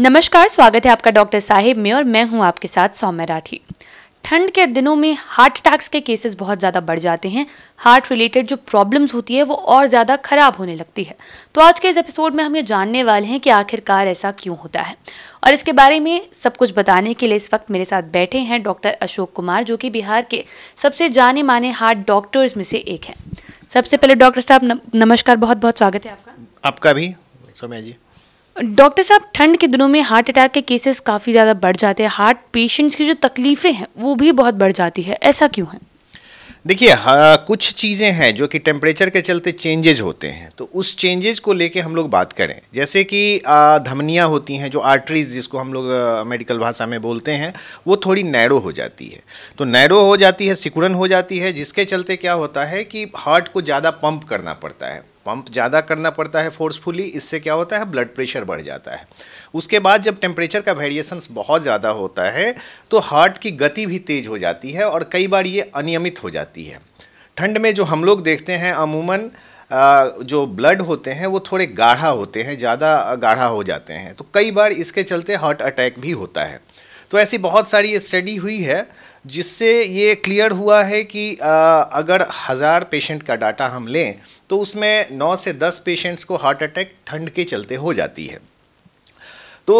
नमस्कार स्वागत है आपका डॉक्टर साहिब में और मैं हूं आपके साथ सौम्य राठी ठंड के दिनों में हार्ट अटैक्स के केसेस बहुत ज़्यादा बढ़ जाते हैं हार्ट रिलेटेड जो प्रॉब्लम्स होती है वो और ज़्यादा ख़राब होने लगती है तो आज के इस एपिसोड में हम ये जानने वाले हैं कि आखिरकार ऐसा क्यों होता है और इसके बारे में सब कुछ बताने के लिए इस वक्त मेरे साथ बैठे हैं डॉक्टर अशोक कुमार जो कि बिहार के सबसे जाने माने हार्ट डॉक्टर्स में से एक हैं सबसे पहले डॉक्टर साहब नमस्कार बहुत बहुत स्वागत है आपका आपका भी सोम्या जी डॉक्टर साहब ठंड के दिनों में हार्ट अटैक के केसेस काफ़ी ज़्यादा बढ़ जाते हैं हार्ट पेशेंट्स की जो तकलीफ़ें हैं वो भी बहुत बढ़ जाती है ऐसा क्यों है देखिए कुछ चीज़ें हैं जो कि टेम्परेचर के चलते चेंजेज होते हैं तो उस चेंजेज को लेके हम लोग बात करें जैसे कि धमनियाँ होती हैं जो आर्टरीज जिसको हम लोग मेडिकल भाषा में बोलते हैं वो थोड़ी नैरो हो जाती है तो नैरो हो जाती है सिकुड़न हो जाती है जिसके चलते क्या होता है कि हार्ट को ज़्यादा पंप करना पड़ता है पंप ज़्यादा करना पड़ता है फोर्सफुली इससे क्या होता है ब्लड प्रेशर बढ़ जाता है उसके बाद जब टेम्परेचर का वेरिएशंस बहुत ज़्यादा होता है तो हार्ट की गति भी तेज़ हो जाती है और कई बार ये अनियमित हो जाती है ठंड में जो हम लोग देखते हैं अमूमन जो ब्लड होते हैं वो थोड़े गाढ़ा होते हैं ज़्यादा गाढ़ा हो जाते हैं तो कई बार इसके चलते हार्ट अटैक भी होता है तो ऐसी बहुत सारी स्टडी हुई है जिससे ये क्लियर हुआ है कि अगर हज़ार पेशेंट का डाटा हम लें तो उसमें नौ से दस पेशेंट्स को हार्ट अटैक ठंड के चलते हो जाती है तो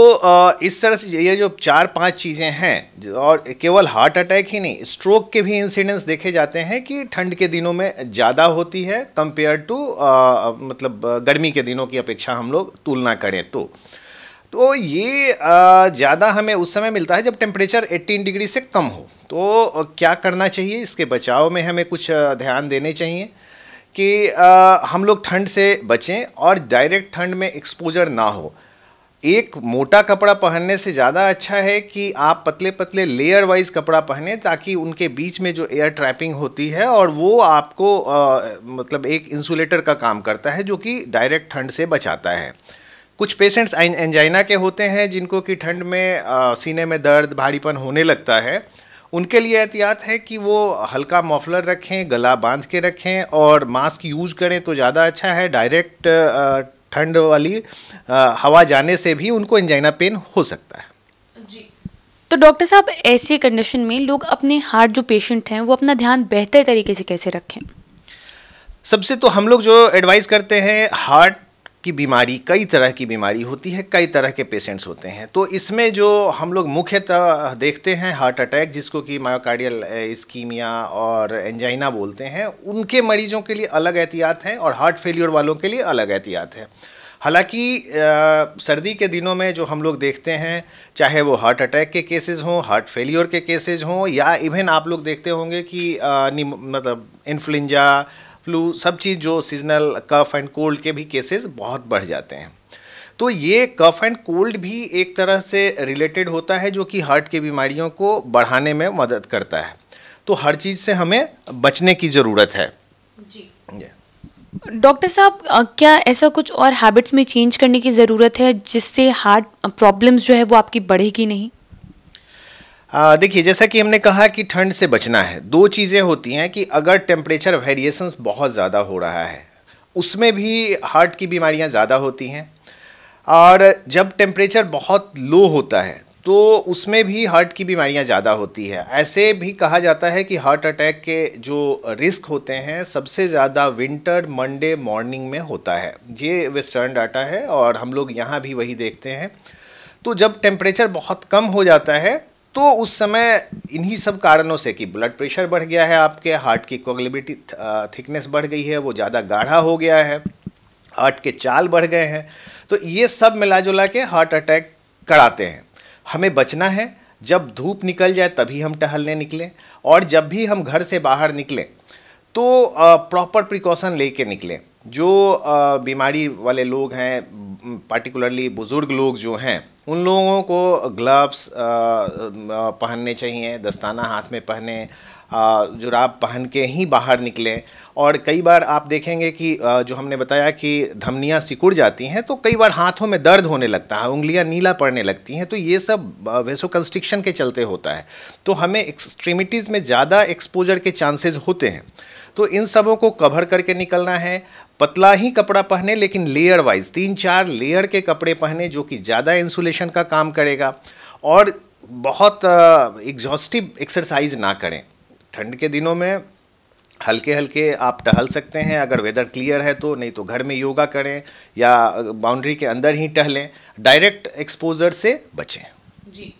इस तरह से ये जो चार पांच चीज़ें हैं और केवल हार्ट अटैक ही नहीं स्ट्रोक के भी इंसिडेंट्स देखे जाते हैं कि ठंड के दिनों में ज़्यादा होती है कंपेयर टू मतलब गर्मी के दिनों की अपेक्षा हम लोग तुलना करें तो तो ये ज़्यादा हमें उस समय मिलता है जब टेम्परेचर 18 डिग्री से कम हो तो क्या करना चाहिए इसके बचाव में हमें कुछ ध्यान देने चाहिए कि आ, हम लोग ठंड से बचें और डायरेक्ट ठंड में एक्सपोजर ना हो एक मोटा कपड़ा पहनने से ज़्यादा अच्छा है कि आप पतले पतले लेयर वाइज कपड़ा पहने ताकि उनके बीच में जो एयर ट्रैपिंग होती है और वो आपको आ, मतलब एक इंसुलेटर का काम करता है जो कि डायरेक्ट ठंड से बचाता है कुछ पेशेंट्स एंजाइना के होते हैं जिनको कि ठंड में आ, सीने में दर्द भारीपन होने लगता है उनके लिए एहतियात है कि वो हल्का मफलर रखें गला बांध के रखें और मास्क यूज़ करें तो ज़्यादा अच्छा है डायरेक्ट ठंड वाली हवा जाने से भी उनको इंजाइना पेन हो सकता है जी तो डॉक्टर साहब ऐसी कंडीशन में लोग अपने हार्ट जो पेशेंट हैं वो अपना ध्यान बेहतर तरीके से कैसे रखें सबसे तो हम लोग जो एडवाइस करते हैं हार्ट की बीमारी कई तरह की बीमारी होती है कई तरह के पेशेंट्स होते हैं तो इसमें जो हम लोग मुख्यतः देखते हैं हार्ट अटैक जिसको कि मायोकार्डियल स्कीमिया और एंजाइना बोलते हैं उनके मरीजों के लिए अलग एहतियात हैं और हार्ट फेलियर वालों के लिए अलग एहतियात है हालांकि सर्दी के दिनों में जो हम लोग देखते हैं चाहे वो हार्ट अटैक के केसेस हों हार्ट फेलियर के केसेस हों या इवन आप लोग देखते होंगे कि आ, मतलब इन्फ्लुंजा फ्लू सब चीज़ जो सीजनल कफ एंड कोल्ड के भी केसेस बहुत बढ़ जाते हैं तो ये कफ एंड कोल्ड भी एक तरह से रिलेटेड होता है जो कि हार्ट की बीमारियों को बढ़ाने में मदद करता है तो हर चीज़ से हमें बचने की ज़रूरत है जी डॉक्टर साहब क्या ऐसा कुछ और हैबिट्स में चेंज करने की ज़रूरत है जिससे हार्ट प्रॉब्लम्स जो है वो आपकी बढ़ेगी नहीं देखिए जैसा कि हमने कहा कि ठंड से बचना है दो चीज़ें होती हैं कि अगर टेम्परेचर वेरिएशंस बहुत ज़्यादा हो रहा है उसमें भी हार्ट की बीमारियां ज़्यादा होती हैं और जब टेम्परेचर बहुत लो होता है तो उसमें भी हार्ट की बीमारियां ज़्यादा होती है ऐसे भी कहा जाता है कि हार्ट अटैक के जो रिस्क होते हैं सबसे ज़्यादा विंटर मंडे मॉर्निंग में होता है ये वेस्टर्न डाटा है और हम लोग यहाँ भी वही देखते हैं तो जब टेम्परेचर बहुत कम हो जाता है तो उस समय इन्हीं सब कारणों से कि ब्लड प्रेशर बढ़ गया है आपके हार्ट की कोगलिबिटी थिकनेस uh, बढ़ गई है वो ज़्यादा गाढ़ा हो गया है हार्ट के चाल बढ़ गए हैं तो ये सब मिला जुला के हार्ट अटैक कराते हैं हमें बचना है जब धूप निकल जाए तभी हम टहलने निकलें और जब भी हम घर से बाहर निकलें तो प्रॉपर प्रिकॉशन ले कर निकलें जो बीमारी वाले लोग हैं पार्टिकुलरली बुज़ुर्ग लोग जो हैं उन लोगों को ग्लव्स पहनने चाहिए दस्ताना हाथ में पहने जुराब पहन के ही बाहर निकलें और कई बार आप देखेंगे कि जो हमने बताया कि धमनियाँ सिकुड़ जाती हैं तो कई बार हाथों में दर्द होने लगता है उंगलियाँ नीला पड़ने लगती हैं तो ये सब वैसो कंस्ट्रिक्शन के चलते होता है तो हमें एक्सट्रीमिटीज़ में ज़्यादा एक्सपोजर के चांसेज होते हैं तो इन सबों को कवर करके निकलना है पतला ही कपड़ा पहने लेकिन लेयर वाइज तीन चार लेयर के कपड़े पहने जो कि ज़्यादा इंसुलेशन का काम करेगा और बहुत एग्जॉस्टिव एक्सरसाइज ना करें ठंड के दिनों में हल्के हल्के आप टहल सकते हैं अगर वेदर क्लियर है तो नहीं तो घर में योगा करें या बाउंड्री के अंदर ही टहलें डायरेक्ट एक्सपोजर से बचें जी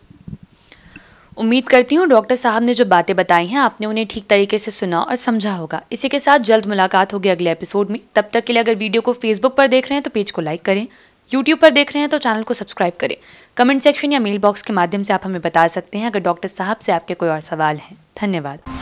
उम्मीद करती हूँ डॉक्टर साहब ने जो बातें बताई हैं आपने उन्हें ठीक तरीके से सुना और समझा होगा इसी के साथ जल्द मुलाकात होगी अगले एपिसोड में तब तक के लिए अगर वीडियो को फेसबुक पर देख रहे हैं तो पेज को लाइक करें यूट्यूब पर देख रहे हैं तो चैनल को सब्सक्राइब करें कमेंट सेक्शन या मेल बॉक्स के माध्यम से आप हमें बता सकते हैं अगर डॉक्टर साहब से आपके कोई और सवाल हैं धन्यवाद